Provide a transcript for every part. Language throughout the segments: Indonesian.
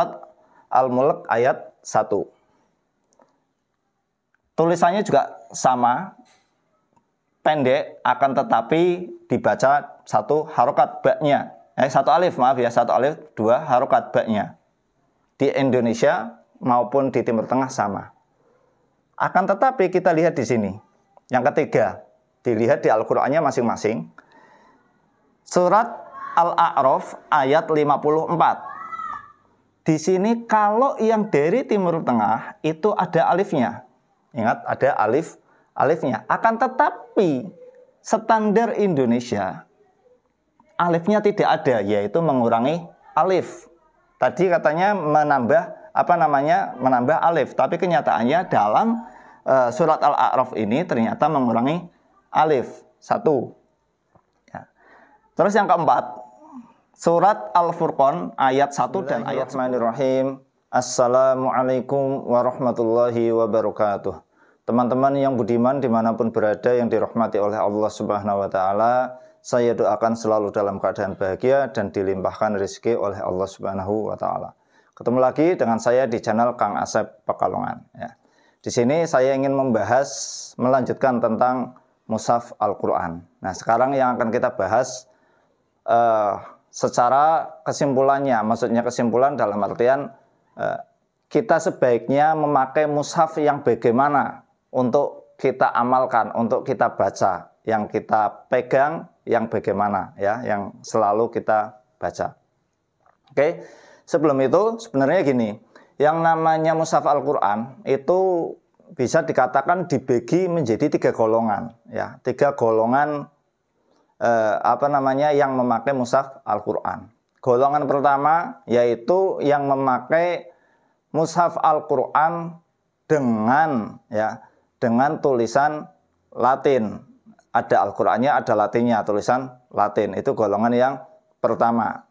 surat Al-Mulk ayat 1. Tulisannya juga sama, pendek akan tetapi dibaca satu harokat baknya. Eh, satu alif, maaf ya, satu alif, dua harokat baknya. Di Indonesia maupun di Timur Tengah sama. Akan tetapi kita lihat di sini. Yang ketiga, dilihat di Al-Qur'annya masing-masing. Surat Al-A'raf ayat 54. Di sini kalau yang dari timur tengah itu ada alifnya. Ingat ada alif alifnya. Akan tetapi standar Indonesia alifnya tidak ada yaitu mengurangi alif. Tadi katanya menambah apa namanya? menambah alif, tapi kenyataannya dalam e, surat Al-A'raf ini ternyata mengurangi alif. Satu. Ya. Terus yang keempat, Surat Al-Furqan ayat 1 dan ayat 9. Assalamualaikum warahmatullahi wabarakatuh. Teman-teman yang budiman dimanapun berada yang dirahmati oleh Allah Subhanahu wa Ta'ala, saya doakan selalu dalam keadaan bahagia dan dilimpahkan rezeki oleh Allah Subhanahu wa Ta'ala. Ketemu lagi dengan saya di channel Kang Asep Pekalongan. Ya. Di sini saya ingin membahas, melanjutkan tentang Musaf Al-Quran. Nah, sekarang yang akan kita bahas uh, secara kesimpulannya, maksudnya kesimpulan dalam artian eh, kita sebaiknya memakai mushaf yang bagaimana untuk kita amalkan, untuk kita baca, yang kita pegang, yang bagaimana ya, yang selalu kita baca. Oke, sebelum itu sebenarnya gini, yang namanya mushaf Al-Quran itu bisa dikatakan dibagi menjadi tiga golongan ya, tiga golongan eh, apa namanya yang memakai mushaf Al-Qur'an. Golongan pertama yaitu yang memakai mushaf Al-Qur'an dengan ya dengan tulisan Latin. Ada Al-Qur'annya, ada Latinnya, tulisan Latin. Itu golongan yang pertama.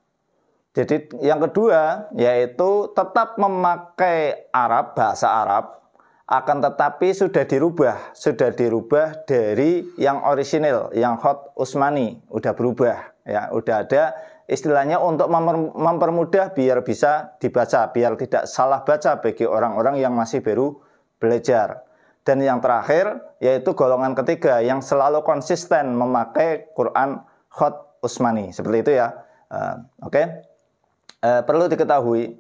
Jadi yang kedua yaitu tetap memakai Arab, bahasa Arab akan tetapi sudah dirubah, sudah dirubah dari yang orisinil, yang hot Usmani, udah berubah ya, udah ada istilahnya untuk mempermudah biar bisa dibaca, biar tidak salah baca bagi orang-orang yang masih baru belajar. Dan yang terakhir yaitu golongan ketiga yang selalu konsisten memakai Quran hot Usmani, seperti itu ya. Uh, Oke, okay? uh, eh, perlu diketahui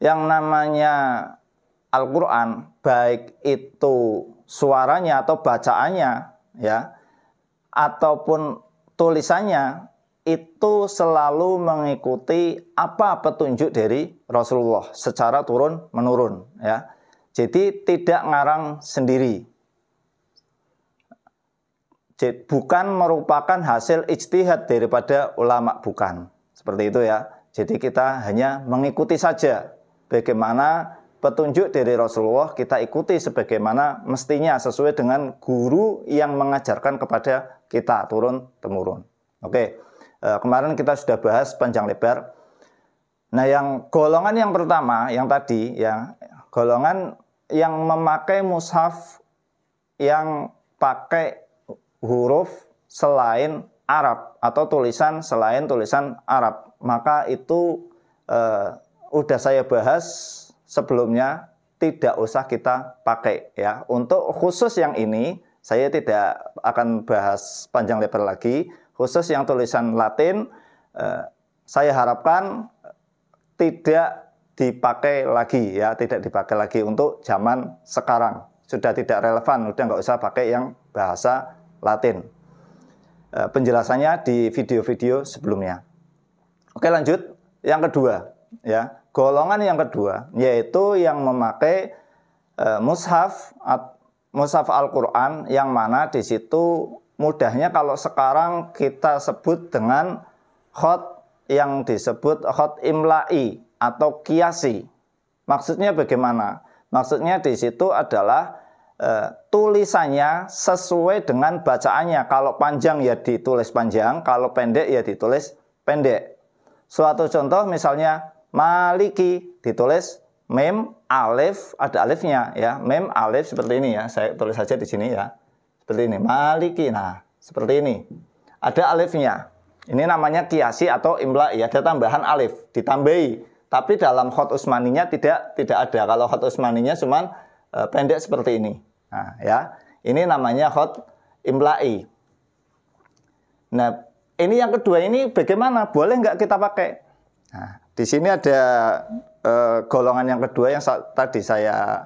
yang namanya Al-Quran, baik itu suaranya atau bacaannya, ya, ataupun tulisannya, itu selalu mengikuti apa petunjuk dari Rasulullah secara turun menurun, ya. Jadi tidak ngarang sendiri. Jadi, bukan merupakan hasil ijtihad daripada ulama, bukan. Seperti itu ya. Jadi kita hanya mengikuti saja bagaimana petunjuk dari Rasulullah kita ikuti sebagaimana mestinya sesuai dengan guru yang mengajarkan kepada kita turun temurun. Oke, eh, kemarin kita sudah bahas panjang lebar. Nah, yang golongan yang pertama yang tadi ya, golongan yang memakai mushaf yang pakai huruf selain Arab atau tulisan selain tulisan Arab, maka itu eh, udah saya bahas sebelumnya tidak usah kita pakai ya. Untuk khusus yang ini saya tidak akan bahas panjang lebar lagi. Khusus yang tulisan Latin eh, saya harapkan tidak dipakai lagi ya, tidak dipakai lagi untuk zaman sekarang. Sudah tidak relevan, sudah nggak usah pakai yang bahasa Latin. Eh, penjelasannya di video-video sebelumnya. Oke lanjut, yang kedua ya Golongan yang kedua yaitu yang memakai e, mushaf mushaf Al-Qur'an yang mana di situ mudahnya kalau sekarang kita sebut dengan khot yang disebut khot imla'i atau kiasi. Maksudnya bagaimana? Maksudnya di situ adalah e, tulisannya sesuai dengan bacaannya. Kalau panjang ya ditulis panjang, kalau pendek ya ditulis pendek. Suatu contoh misalnya maliki ditulis mem alif ada alifnya ya mem alif seperti ini ya saya tulis saja di sini ya seperti ini maliki nah seperti ini ada alifnya ini namanya kiasi atau imla ya ada tambahan alif ditambahi tapi dalam khot usmaninya tidak tidak ada kalau khot usmaninya cuma e, pendek seperti ini nah ya ini namanya khot imla'i nah ini yang kedua ini bagaimana boleh nggak kita pakai nah di sini ada eh, golongan yang kedua yang sa tadi saya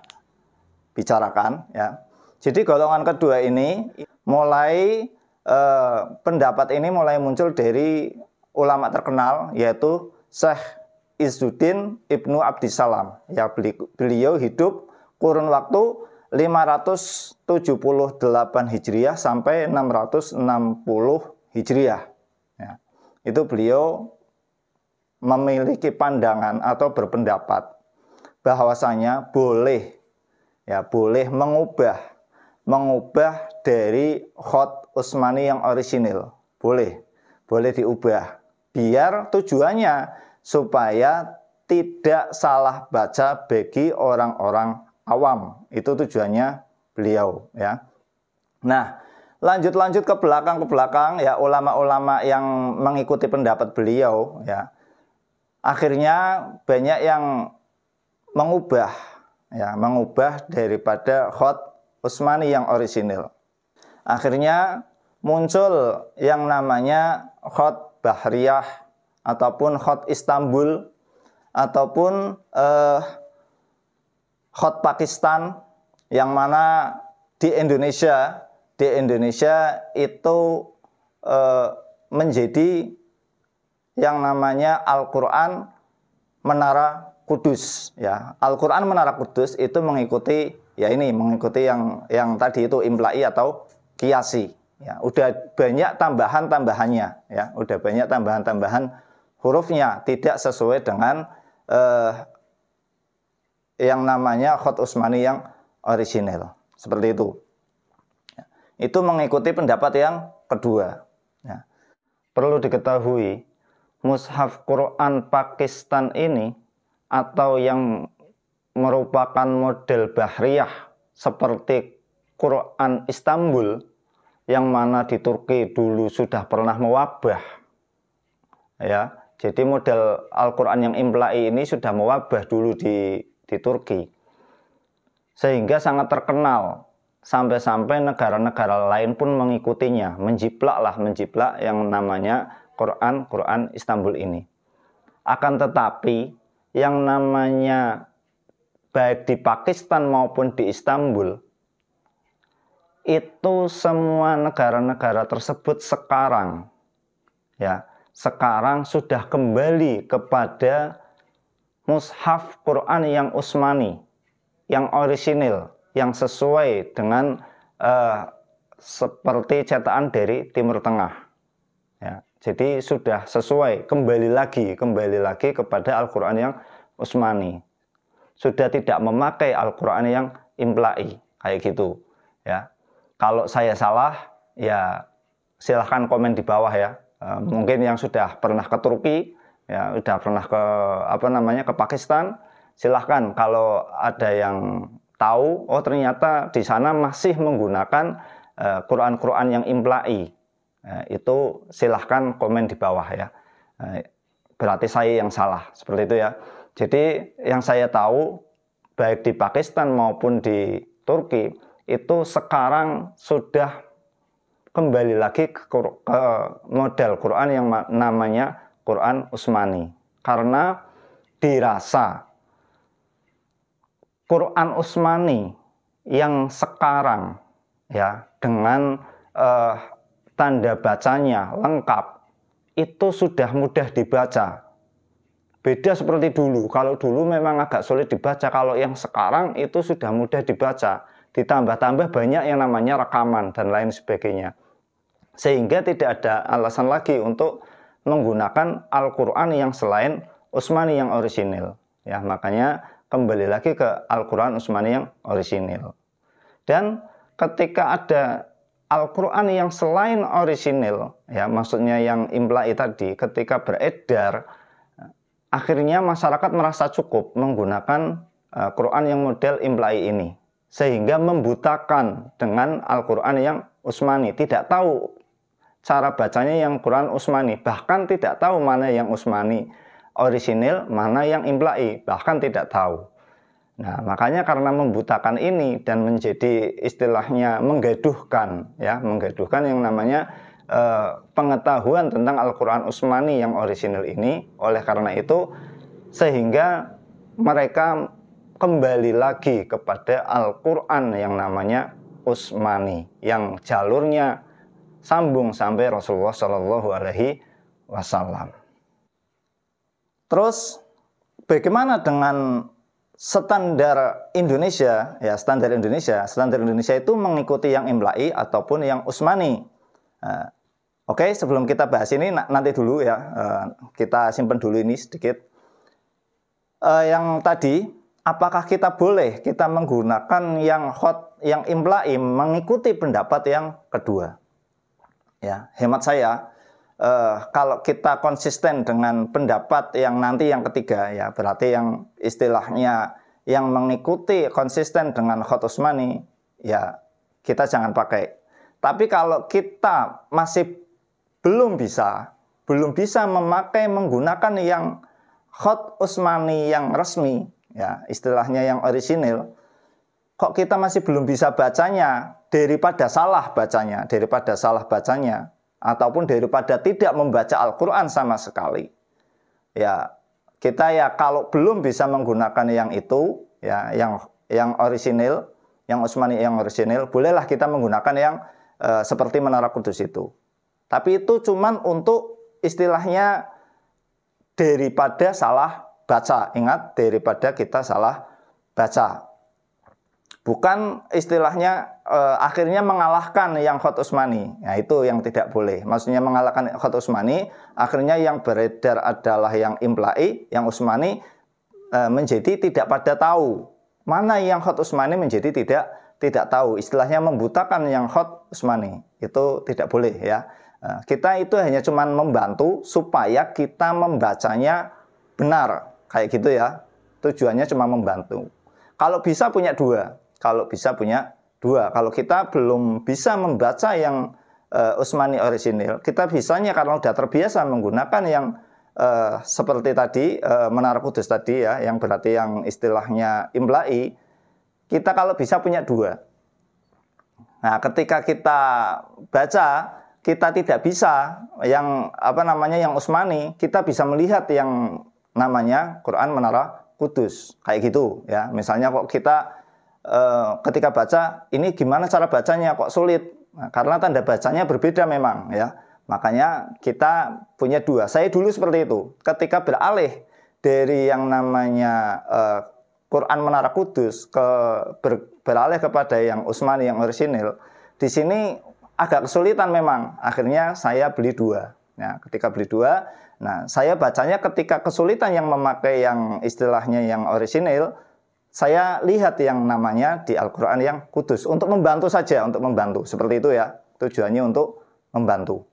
bicarakan ya. Jadi golongan kedua ini mulai eh, pendapat ini mulai muncul dari ulama terkenal yaitu Syekh Izzuddin Ibnu Abdissalam. Ya beliau hidup kurun waktu 578 Hijriah sampai 660 Hijriah. Ya. Itu beliau memiliki pandangan atau berpendapat bahwasanya boleh ya boleh mengubah mengubah dari khot Usmani yang orisinil. Boleh. Boleh diubah. Biar tujuannya supaya tidak salah baca bagi orang-orang awam. Itu tujuannya beliau ya. Nah, lanjut-lanjut ke belakang ke belakang ya ulama-ulama yang mengikuti pendapat beliau ya akhirnya banyak yang mengubah ya mengubah daripada khot Utsmani yang orisinil. Akhirnya muncul yang namanya khot Bahriyah ataupun khot Istanbul ataupun eh, khot Pakistan yang mana di Indonesia di Indonesia itu eh, menjadi yang namanya Al-Qur'an Menara Kudus ya. Al-Qur'an Menara Kudus itu mengikuti ya ini mengikuti yang yang tadi itu imlai atau kiasi ya. Udah banyak tambahan-tambahannya ya, udah banyak tambahan-tambahan hurufnya tidak sesuai dengan eh, yang namanya khot usmani yang orisinal seperti itu ya. itu mengikuti pendapat yang kedua ya. perlu diketahui mushaf Quran Pakistan ini atau yang merupakan model bahriyah seperti Quran Istanbul yang mana di Turki dulu sudah pernah mewabah ya jadi model Al-Quran yang implai ini sudah mewabah dulu di, di Turki sehingga sangat terkenal sampai-sampai negara-negara lain pun mengikutinya menjiplaklah menjiplak yang namanya Quran, Quran Istanbul ini. Akan tetapi yang namanya baik di Pakistan maupun di Istanbul itu semua negara-negara tersebut sekarang ya sekarang sudah kembali kepada mushaf Quran yang Usmani yang orisinil yang sesuai dengan uh, seperti cetakan dari Timur Tengah jadi sudah sesuai kembali lagi kembali lagi kepada Al-Qur'an yang Usmani. Sudah tidak memakai Al-Qur'an yang implai kayak gitu ya. Kalau saya salah ya silahkan komen di bawah ya. Eh, mungkin yang sudah pernah ke Turki, ya sudah pernah ke apa namanya ke Pakistan, silahkan kalau ada yang tahu, oh ternyata di sana masih menggunakan eh, Quran-Quran uh, yang implai Eh, itu silahkan komen di bawah ya. Eh, berarti saya yang salah, seperti itu ya. Jadi yang saya tahu baik di Pakistan maupun di Turki itu sekarang sudah kembali lagi ke, ke model Quran yang namanya Quran Usmani karena dirasa Quran Usmani yang sekarang ya dengan eh, tanda bacanya lengkap, itu sudah mudah dibaca. Beda seperti dulu, kalau dulu memang agak sulit dibaca, kalau yang sekarang itu sudah mudah dibaca. Ditambah-tambah banyak yang namanya rekaman dan lain sebagainya. Sehingga tidak ada alasan lagi untuk menggunakan Al-Quran yang selain Usmani yang orisinil. Ya, makanya kembali lagi ke Al-Quran Utsmani yang orisinil. Dan ketika ada Al-Quran yang selain orisinil, ya maksudnya yang imlai tadi, ketika beredar, akhirnya masyarakat merasa cukup menggunakan uh, Quran yang model imlai ini, sehingga membutakan dengan Al-Quran yang Usmani. tidak tahu cara bacanya yang Quran Usmani, bahkan tidak tahu mana yang Usmani orisinil, mana yang imlai, bahkan tidak tahu. Nah, makanya karena membutakan ini dan menjadi istilahnya menggaduhkan ya, menggaduhkan yang namanya eh, pengetahuan tentang Al-Qur'an Usmani yang orisinal ini. Oleh karena itu sehingga mereka kembali lagi kepada Al-Qur'an yang namanya Usmani yang jalurnya sambung sampai Rasulullah Shallallahu alaihi wasallam. Terus bagaimana dengan standar Indonesia, ya standar Indonesia, standar Indonesia itu mengikuti yang Imlai ataupun yang Usmani. Uh, Oke, okay, sebelum kita bahas ini nanti dulu ya, uh, kita simpan dulu ini sedikit. Uh, yang tadi, apakah kita boleh kita menggunakan yang hot, yang Imlai mengikuti pendapat yang kedua? Ya, hemat saya, Uh, kalau kita konsisten dengan pendapat yang nanti yang ketiga ya berarti yang istilahnya yang mengikuti konsisten dengan Hot Usmani ya kita jangan pakai. Tapi kalau kita masih belum bisa, belum bisa memakai menggunakan yang Hot Usmani yang resmi ya istilahnya yang orisinil kok kita masih belum bisa bacanya daripada salah bacanya daripada salah bacanya ataupun daripada tidak membaca Al-Qur'an sama sekali. Ya, kita ya kalau belum bisa menggunakan yang itu, ya yang yang orisinil, yang Utsmani yang orisinil, bolehlah kita menggunakan yang e, seperti Menara Kudus itu. Tapi itu cuman untuk istilahnya daripada salah baca. Ingat, daripada kita salah baca. Bukan istilahnya uh, akhirnya mengalahkan yang Khot Usmani. Nah, itu yang tidak boleh. Maksudnya mengalahkan Khot Usmani, akhirnya yang beredar adalah yang Imlai, yang Usmani uh, menjadi tidak pada tahu. Mana yang Khot Usmani menjadi tidak tidak tahu. Istilahnya membutakan yang Khot Usmani. Itu tidak boleh ya. Uh, kita itu hanya cuman membantu supaya kita membacanya benar. Kayak gitu ya. Tujuannya cuma membantu. Kalau bisa punya dua, kalau bisa punya Dua, kalau kita belum bisa membaca yang uh, Usmani orisinil, kita bisanya karena sudah terbiasa menggunakan yang uh, seperti tadi uh, Menara Kudus tadi ya, yang berarti yang istilahnya imlai, kita kalau bisa punya dua. Nah, ketika kita baca, kita tidak bisa yang apa namanya yang Usmani, kita bisa melihat yang namanya Quran Menara Kudus kayak gitu ya. Misalnya kok kita Eh, ketika baca ini gimana cara bacanya kok sulit nah, karena tanda bacanya berbeda memang ya makanya kita punya dua saya dulu seperti itu ketika beralih dari yang namanya uh, Quran Menara Kudus ke ber, beralih kepada yang Utsmani yang orisinil di sini agak kesulitan memang akhirnya saya beli dua Nah, ketika beli dua, nah saya bacanya ketika kesulitan yang memakai yang istilahnya yang orisinil, saya lihat yang namanya di Al-Quran yang kudus. Untuk membantu saja, untuk membantu. Seperti itu ya, tujuannya untuk membantu.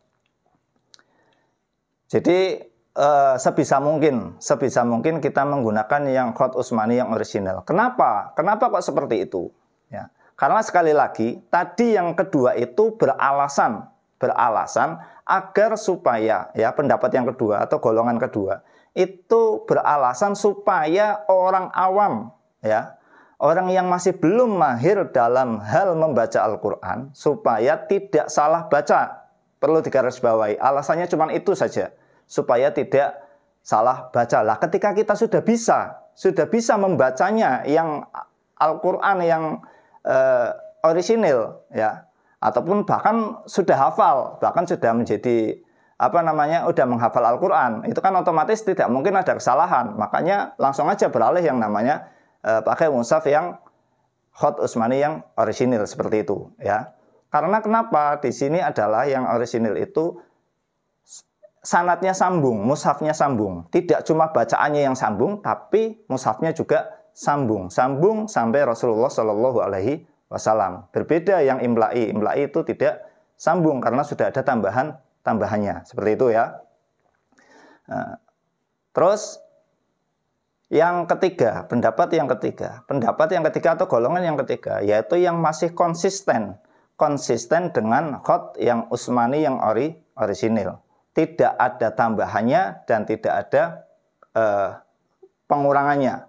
Jadi eh, sebisa mungkin, sebisa mungkin kita menggunakan yang khot Usmani yang original. Kenapa? Kenapa kok seperti itu? Ya. Karena sekali lagi, tadi yang kedua itu beralasan, beralasan agar supaya ya pendapat yang kedua atau golongan kedua itu beralasan supaya orang awam ya orang yang masih belum mahir dalam hal membaca Al-Quran supaya tidak salah baca. Perlu digarisbawahi. Alasannya cuma itu saja. Supaya tidak salah baca. Lah ketika kita sudah bisa, sudah bisa membacanya yang Al-Quran yang eh, orisinil ya ataupun bahkan sudah hafal, bahkan sudah menjadi apa namanya udah menghafal Al-Qur'an. Itu kan otomatis tidak mungkin ada kesalahan. Makanya langsung aja beralih yang namanya uh, pakai mushaf yang khot usmani yang orisinil seperti itu ya. Karena kenapa di sini adalah yang orisinil itu sanatnya sambung, mushafnya sambung. Tidak cuma bacaannya yang sambung, tapi mushafnya juga sambung, sambung sampai Rasulullah Shallallahu Alaihi Wasallam. Berbeda yang imla'i, imla'i itu tidak sambung karena sudah ada tambahan tambahannya seperti itu ya. Eh, terus yang ketiga, pendapat yang ketiga, pendapat yang ketiga atau golongan yang ketiga, yaitu yang masih konsisten, konsisten dengan hot yang usmani yang ori, orisinil. Tidak ada tambahannya dan tidak ada eh, pengurangannya.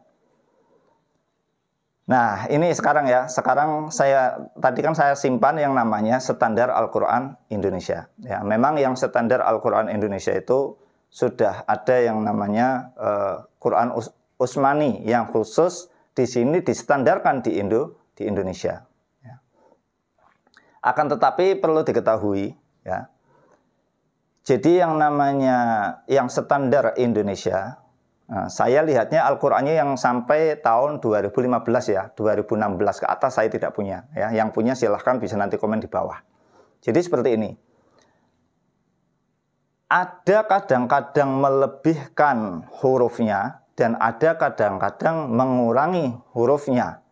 Nah, ini sekarang ya, sekarang saya tadi kan saya simpan yang namanya standar Al-Qur'an Indonesia. Ya, memang yang standar Al-Qur'an Indonesia itu sudah ada yang namanya uh, Quran Usmani yang khusus di sini distandarkan di Indo di Indonesia. Ya. Akan tetapi perlu diketahui, ya. Jadi yang namanya yang standar Indonesia, nah, saya lihatnya Al-Qur'annya yang sampai tahun 2015 ya, 2016 ke atas saya tidak punya. Ya. Yang punya silahkan bisa nanti komen di bawah. Jadi seperti ini. Ada kadang-kadang melebihkan hurufnya, dan ada kadang-kadang mengurangi hurufnya.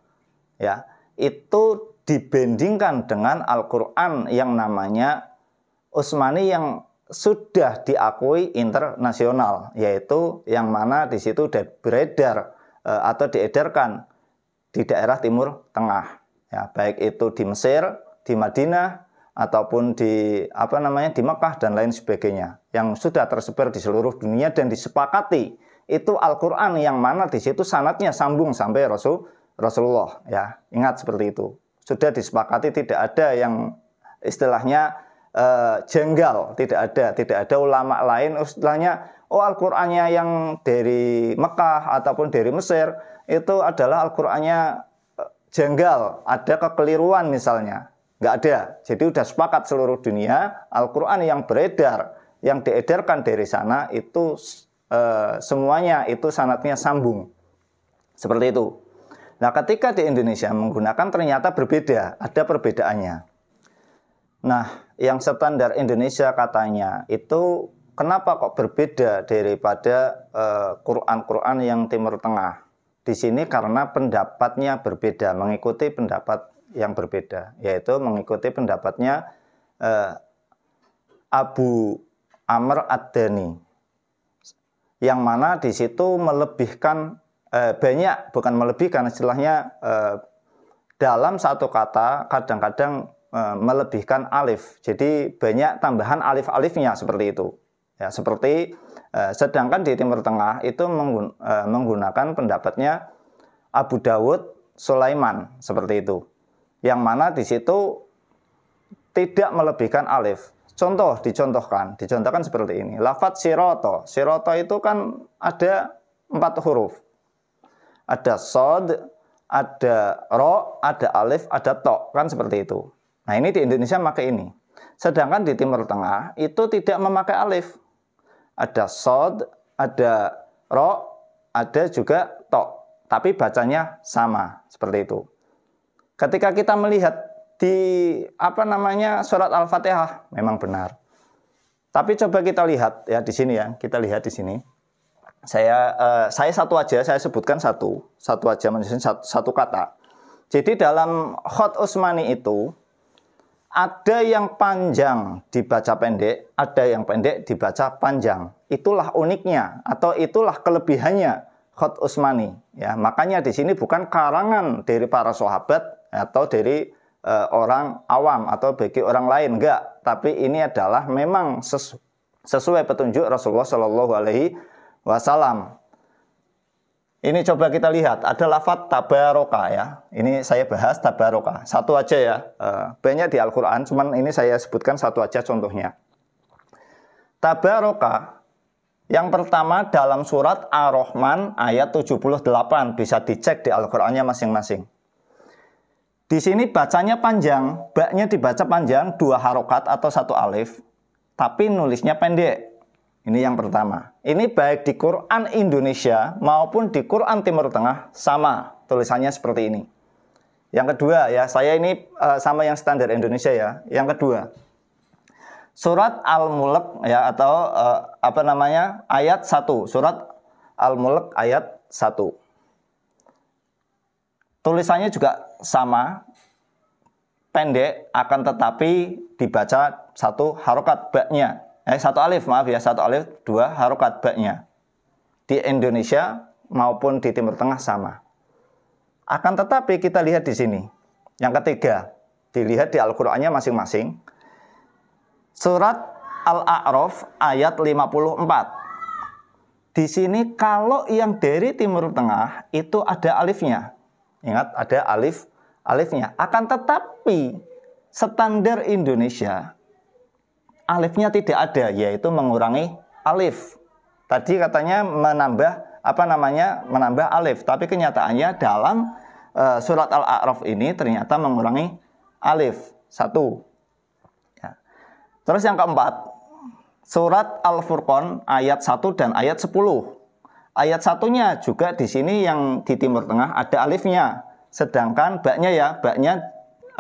Ya, itu dibandingkan dengan Al-Qur'an yang namanya Utsmani yang sudah diakui internasional, yaitu yang mana di situ beredar e, atau diedarkan di daerah Timur Tengah, ya, baik itu di Mesir, di Madinah, ataupun di apa namanya di Mekah dan lain sebagainya, yang sudah tersebar di seluruh dunia dan disepakati itu Al-Qur'an yang mana di situ sanatnya sambung sampai Rasul Rasulullah ya. Ingat seperti itu. Sudah disepakati tidak ada yang istilahnya e, jenggal, tidak ada, tidak ada ulama lain istilahnya oh Al-Qur'annya yang dari Mekah ataupun dari Mesir itu adalah Al-Qur'annya eh, jenggal, ada kekeliruan misalnya. Nggak ada. Jadi sudah sepakat seluruh dunia, Al-Qur'an yang beredar, yang diedarkan dari sana itu Eh, semuanya itu sanatnya sambung. Seperti itu. Nah, ketika di Indonesia menggunakan ternyata berbeda, ada perbedaannya. Nah, yang standar Indonesia katanya itu kenapa kok berbeda daripada eh, Quran-Quran eh, yang Timur Tengah? Di sini karena pendapatnya berbeda, mengikuti pendapat yang berbeda, yaitu mengikuti pendapatnya eh, Abu Amr Ad-Dani yang mana di situ melebihkan eh, banyak bukan melebihkan istilahnya eh, dalam satu kata kadang-kadang eh, melebihkan alif. Jadi banyak tambahan alif-alifnya seperti itu. Ya, seperti eh, sedangkan di Timur Tengah itu menggun, eh, menggunakan pendapatnya Abu Dawud Sulaiman seperti itu. Yang mana di situ tidak melebihkan alif. Contoh, dicontohkan. Dicontohkan seperti ini. Lafat siroto. Siroto itu kan ada empat huruf. Ada sod, ada ro, ada alif, ada to. Kan seperti itu. Nah ini di Indonesia pakai ini. Sedangkan di Timur Tengah itu tidak memakai alif. Ada sod, ada ro, ada juga to. Tapi bacanya sama. Seperti itu. Ketika kita melihat di apa namanya surat Al-Fatihah memang benar. Tapi coba kita lihat ya di sini ya, kita lihat di sini. Saya eh, saya satu aja, saya sebutkan satu, satu aja maksudnya satu, satu kata. Jadi dalam khot Usmani itu ada yang panjang dibaca pendek, ada yang pendek dibaca panjang. Itulah uniknya atau itulah kelebihannya khot Usmani. Ya, makanya di sini bukan karangan dari para sahabat atau dari Eh, orang awam atau bagi orang lain enggak tapi ini adalah memang sesu sesuai petunjuk Rasulullah Shallallahu Alaihi Wasallam ini coba kita lihat ada lafat tabaroka ya ini saya bahas tabaroka satu aja ya eh, banyak di Al-Quran cuman ini saya sebutkan satu aja contohnya tabaroka yang pertama dalam surat Ar-Rahman ayat 78 bisa dicek di Al-Qur'annya masing-masing di sini bacanya panjang, baknya dibaca panjang dua harokat atau satu alif, tapi nulisnya pendek. Ini yang pertama. Ini baik di Quran Indonesia maupun di Quran Timur Tengah sama tulisannya seperti ini. Yang kedua ya, saya ini eh, sama yang standar Indonesia ya. Yang kedua, surat Al-Mulk ya atau eh, apa namanya ayat 1, surat Al-Mulk ayat 1. Tulisannya juga sama, pendek, akan tetapi dibaca satu harokat baknya. Eh, satu alif, maaf ya, satu alif, dua harokat baknya. Di Indonesia maupun di Timur Tengah sama. Akan tetapi kita lihat di sini. Yang ketiga, dilihat di Al-Qur'annya masing-masing. Surat Al-A'raf ayat 54. Di sini kalau yang dari Timur Tengah itu ada alifnya. Ingat ada alif alifnya. Akan tetapi standar Indonesia alifnya tidak ada yaitu mengurangi alif. Tadi katanya menambah apa namanya? menambah alif, tapi kenyataannya dalam e, surat Al-A'raf ini ternyata mengurangi alif. Satu. Ya. Terus yang keempat, surat Al-Furqan ayat 1 dan ayat 10. Ayat satunya juga di sini yang di Timur Tengah ada alifnya. Sedangkan baknya ya, baknya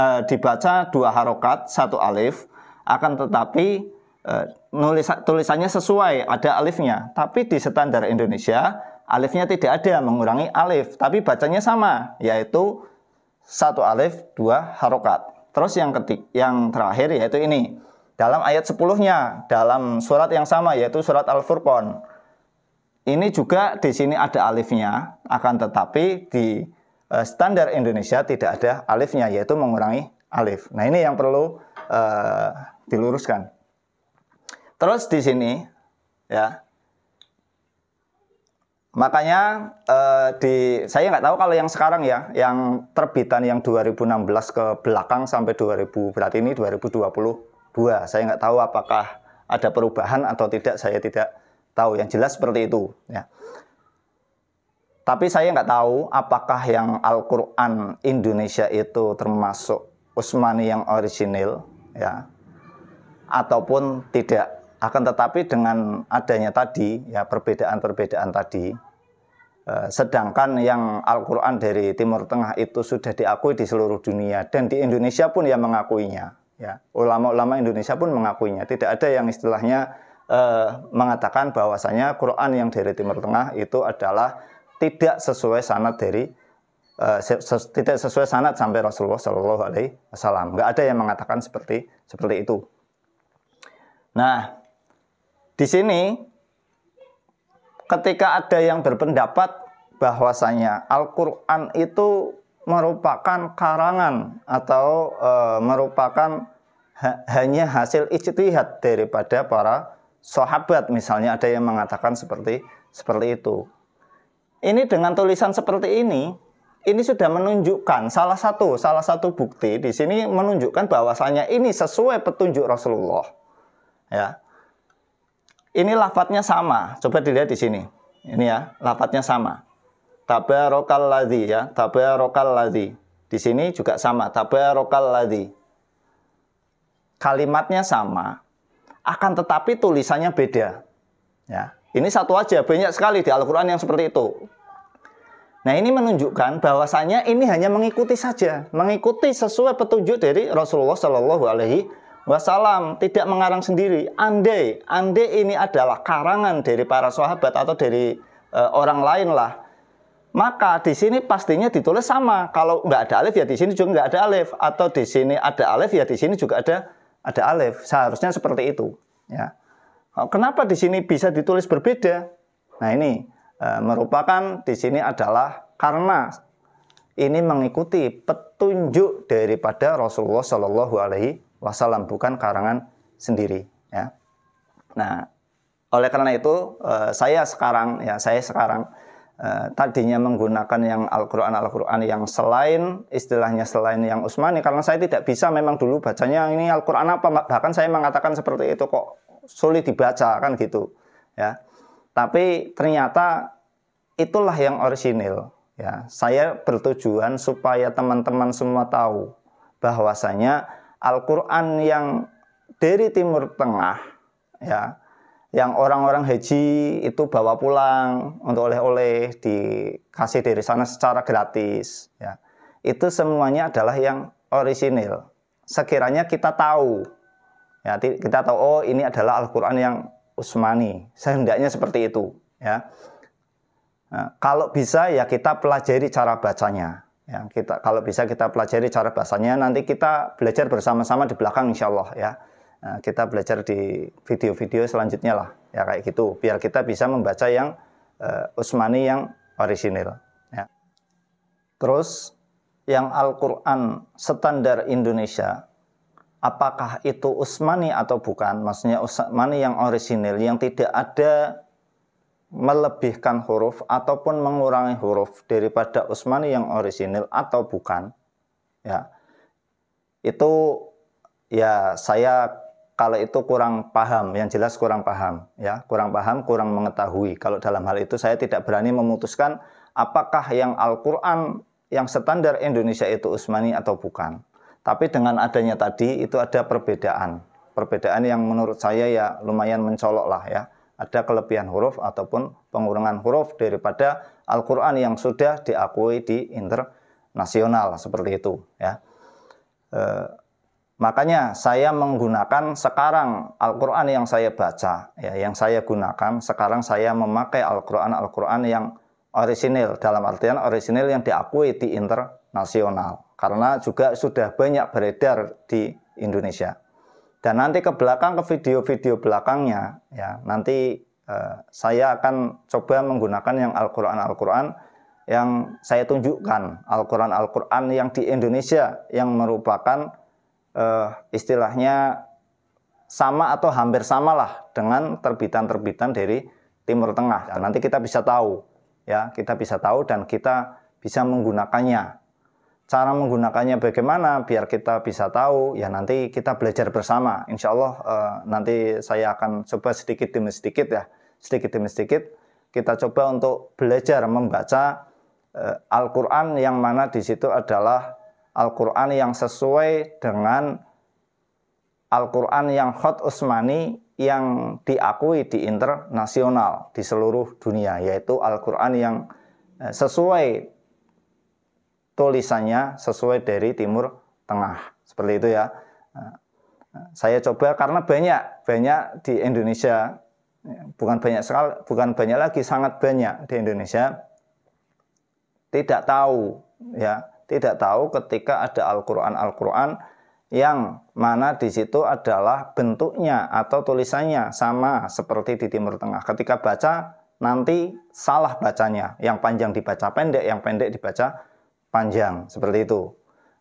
e, dibaca dua harokat, satu alif. Akan tetapi e, nulis, tulisannya sesuai, ada alifnya. Tapi di standar Indonesia, alifnya tidak ada, mengurangi alif. Tapi bacanya sama, yaitu satu alif, dua harokat. Terus yang, ketik, yang terakhir yaitu ini. Dalam ayat sepuluhnya dalam surat yang sama yaitu surat Al-Furqan ini juga di sini ada alifnya, akan tetapi di eh, standar Indonesia tidak ada alifnya, yaitu mengurangi alif. Nah ini yang perlu uh, diluruskan. Terus di sini, ya, Makanya uh, di saya nggak tahu kalau yang sekarang ya, yang terbitan yang 2016 ke belakang sampai 2000 berarti ini 2022. Saya nggak tahu apakah ada perubahan atau tidak. Saya tidak tahu yang jelas seperti itu ya tapi saya nggak tahu apakah yang Al-Quran Indonesia itu termasuk Usmani yang orisinil ya ataupun tidak akan tetapi dengan adanya tadi ya perbedaan-perbedaan tadi eh, sedangkan yang Al-Qur'an dari Timur Tengah itu sudah diakui di seluruh dunia dan di Indonesia pun yang mengakuinya ya ulama-ulama Indonesia pun mengakuinya tidak ada yang istilahnya eh, mengatakan bahwasanya Quran yang dari Timur Tengah itu adalah tidak sesuai sanad dari eh, ses, tidak sesuai sanad sampai Rasulullah Shallallahu Alaihi Wasallam. Nggak ada yang mengatakan seperti seperti itu. Nah, di sini ketika ada yang berpendapat bahwasanya Al-Qur'an itu merupakan karangan atau e, merupakan ha, hanya hasil ijtihad daripada para sahabat misalnya ada yang mengatakan seperti seperti itu. Ini dengan tulisan seperti ini, ini sudah menunjukkan salah satu salah satu bukti di sini menunjukkan bahwasanya ini sesuai petunjuk Rasulullah. Ya. Ini lafadznya sama. Coba dilihat di sini. Ini ya, lafadznya sama. Tabarokal ladzi ya, tabarokal ladzi. Di sini juga sama, tabarokal ladzi. Kalimatnya sama, akan tetapi tulisannya beda. Ya. Ini satu aja, banyak sekali di Al-Quran yang seperti itu. Nah ini menunjukkan bahwasanya ini hanya mengikuti saja, mengikuti sesuai petunjuk dari Rasulullah Shallallahu Alaihi Wasallam, tidak mengarang sendiri. Andai, andai ini adalah karangan dari para sahabat atau dari e, orang lain lah, maka di sini pastinya ditulis sama. Kalau nggak ada alif ya di sini juga nggak ada alif, atau di sini ada alif ya di sini juga ada ada alif. Seharusnya seperti itu. Ya. Oh, kenapa di sini bisa ditulis berbeda? Nah ini e, merupakan di sini adalah karena ini mengikuti petunjuk daripada Rasulullah Shallallahu Alaihi Wasallam bukan karangan sendiri. Ya. Nah oleh karena itu e, saya sekarang ya saya sekarang Eh, tadinya menggunakan yang Al-Quran Al-Quran yang selain istilahnya selain yang Usmani karena saya tidak bisa memang dulu bacanya ini Al-Quran apa bahkan saya mengatakan seperti itu kok sulit dibaca kan gitu ya tapi ternyata itulah yang orisinil ya saya bertujuan supaya teman-teman semua tahu bahwasanya Al-Quran yang dari Timur Tengah ya yang orang-orang haji itu bawa pulang untuk oleh-oleh dikasih dari sana secara gratis ya itu semuanya adalah yang orisinil sekiranya kita tahu ya kita tahu oh ini adalah Al-Qur'an yang Usmani, sehendaknya seperti itu ya nah, kalau bisa ya kita pelajari cara bacanya ya kita kalau bisa kita pelajari cara bacanya, nanti kita belajar bersama-sama di belakang insya Allah ya Nah, kita belajar di video-video selanjutnya lah ya kayak gitu biar kita bisa membaca yang uh, Usmani yang orisinil ya. terus yang Al-Quran standar Indonesia apakah itu Usmani atau bukan maksudnya Usmani yang orisinil yang tidak ada melebihkan huruf ataupun mengurangi huruf daripada Usmani yang orisinil atau bukan ya itu ya saya kalau itu kurang paham, yang jelas kurang paham, ya, kurang paham, kurang mengetahui. Kalau dalam hal itu saya tidak berani memutuskan apakah yang Al-Qur'an yang standar Indonesia itu Usmani atau bukan. Tapi dengan adanya tadi itu ada perbedaan. Perbedaan yang menurut saya ya lumayan mencolok lah ya. Ada kelebihan huruf ataupun pengurangan huruf daripada Al-Qur'an yang sudah diakui di internasional seperti itu ya. Eh, Makanya saya menggunakan sekarang Al-Quran yang saya baca, ya, yang saya gunakan. Sekarang saya memakai Al-Quran Al-Quran yang orisinil, dalam artian orisinil yang diakui di internasional. Karena juga sudah banyak beredar di Indonesia. Dan nanti ke belakang, ke video-video belakangnya, ya nanti eh, saya akan coba menggunakan yang Al-Quran Al-Quran yang saya tunjukkan. Al-Quran Al-Quran yang di Indonesia yang merupakan uh, istilahnya sama atau hampir samalah dengan terbitan-terbitan dari Timur Tengah. Dan nanti kita bisa tahu, ya kita bisa tahu dan kita bisa menggunakannya. Cara menggunakannya bagaimana biar kita bisa tahu, ya nanti kita belajar bersama. Insya Allah uh, nanti saya akan coba sedikit demi sedikit ya, sedikit demi sedikit kita coba untuk belajar membaca eh, Al-Quran yang mana di situ adalah Al-Quran yang sesuai dengan Al-Quran yang hot Usmani yang diakui di internasional di seluruh dunia yaitu Al-Quran yang eh, sesuai tulisannya sesuai dari Timur Tengah seperti itu ya eh, eh, saya coba karena banyak banyak di Indonesia bukan banyak sekali bukan banyak lagi sangat banyak di Indonesia tidak tahu ya tidak tahu ketika ada Al-Quran Al-Quran yang mana di situ adalah bentuknya atau tulisannya sama seperti di Timur Tengah. Ketika baca nanti salah bacanya, yang panjang dibaca pendek, yang pendek dibaca panjang, seperti itu.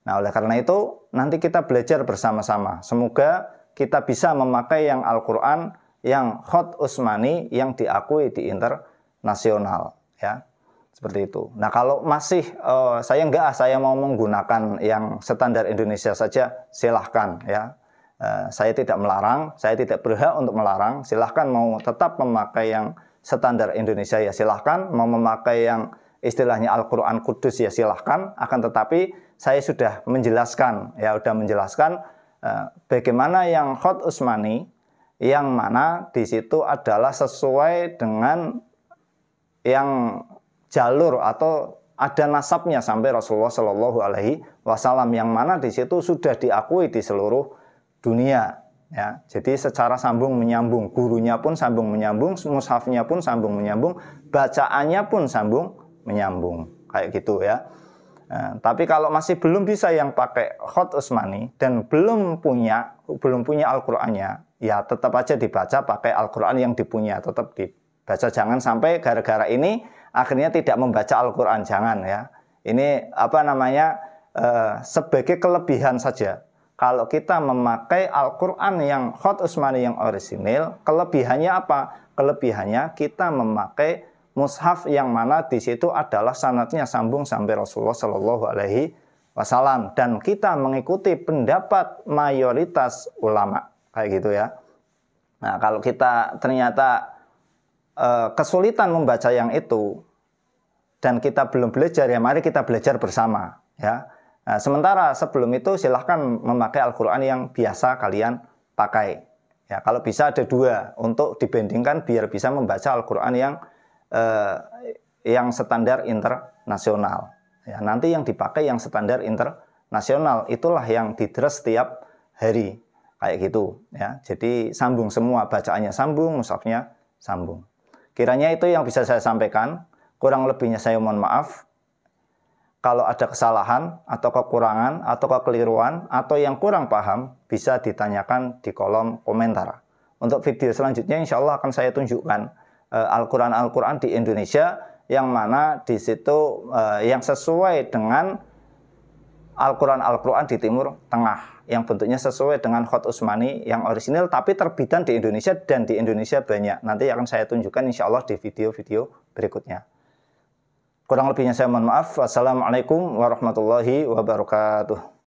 Nah, oleh karena itu nanti kita belajar bersama-sama. Semoga kita bisa memakai yang Al-Qur'an yang hot Usmani yang diakui di internasional, ya seperti itu. Nah kalau masih uh, saya enggak, ah, saya mau menggunakan yang standar Indonesia saja, silahkan ya. Uh, saya tidak melarang, saya tidak berhak untuk melarang. Silahkan mau tetap memakai yang standar Indonesia ya silahkan, mau memakai yang istilahnya Al-Quran Kudus ya silahkan. Akan tetapi saya sudah menjelaskan ya sudah menjelaskan uh, bagaimana yang khot usmani yang mana di situ adalah sesuai dengan yang jalur atau ada nasabnya sampai Rasulullah Shallallahu Alaihi Wasallam yang mana di situ sudah diakui di seluruh dunia. Ya, jadi secara sambung menyambung, gurunya pun sambung menyambung, mushafnya pun sambung menyambung, bacaannya pun sambung menyambung, kayak gitu ya. Nah, tapi kalau masih belum bisa yang pakai hot Usmani dan belum punya belum punya Al-Qur'annya, ya tetap aja dibaca pakai Al-Qur'an yang dipunya, tetap dibaca jangan sampai gara-gara ini akhirnya tidak membaca Al-Quran jangan ya ini apa namanya eh, sebagai kelebihan saja kalau kita memakai Al-Quran yang Hot Usmani yang orisinil kelebihannya apa kelebihannya kita memakai mushaf yang mana di situ adalah sanatnya sambung sampai Rasulullah Shallallahu Alaihi Wasallam dan kita mengikuti pendapat mayoritas ulama kayak gitu ya. Nah kalau kita ternyata eh, kesulitan membaca yang itu dan kita belum belajar ya mari kita belajar bersama ya. Nah, sementara sebelum itu silahkan memakai Al-Quran yang biasa kalian pakai. Ya, kalau bisa ada dua untuk dibandingkan biar bisa membaca Al-Quran yang eh, yang standar internasional. Ya, nanti yang dipakai yang standar internasional itulah yang didres setiap hari kayak gitu. Ya, jadi sambung semua bacaannya sambung, musafnya sambung. Kiranya itu yang bisa saya sampaikan. Kurang lebihnya saya mohon maaf. Kalau ada kesalahan atau kekurangan atau kekeliruan atau yang kurang paham bisa ditanyakan di kolom komentar. Untuk video selanjutnya insya Allah akan saya tunjukkan Al-Quran-Al-Quran eh, di Indonesia yang mana di situ eh, yang sesuai dengan Al-Quran Al-Quran di Timur Tengah yang bentuknya sesuai dengan Khot Usmani yang orisinil tapi terbitan di Indonesia dan di Indonesia banyak. Nanti akan saya tunjukkan insya Allah di video-video berikutnya. Kurang lebihnya saya mohon maaf. Wassalamualaikum warahmatullahi wabarakatuh.